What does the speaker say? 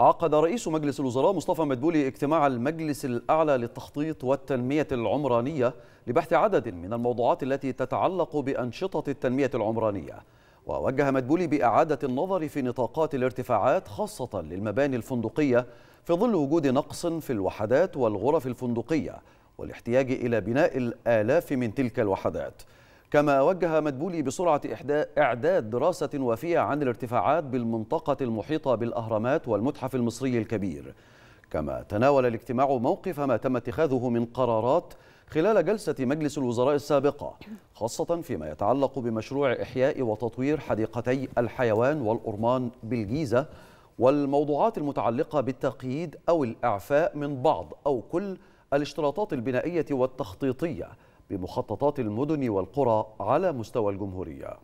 عقد رئيس مجلس الوزراء مصطفى مدبولي اجتماع المجلس الأعلى للتخطيط والتنمية العمرانية لبحث عدد من الموضوعات التي تتعلق بأنشطة التنمية العمرانية ووجه مدبولي بإعادة النظر في نطاقات الارتفاعات خاصة للمباني الفندقية في ظل وجود نقص في الوحدات والغرف الفندقية والاحتياج إلى بناء الآلاف من تلك الوحدات كما وجه مدبولي بسرعة إعداد دراسة وافية عن الارتفاعات بالمنطقة المحيطة بالأهرامات والمتحف المصري الكبير كما تناول الاجتماع موقف ما تم اتخاذه من قرارات خلال جلسة مجلس الوزراء السابقة خاصة فيما يتعلق بمشروع إحياء وتطوير حديقتي الحيوان والأرمان بالجيزة والموضوعات المتعلقة بالتقييد أو الإعفاء من بعض أو كل الاشتراطات البنائية والتخطيطية بمخططات المدن والقرى على مستوى الجمهورية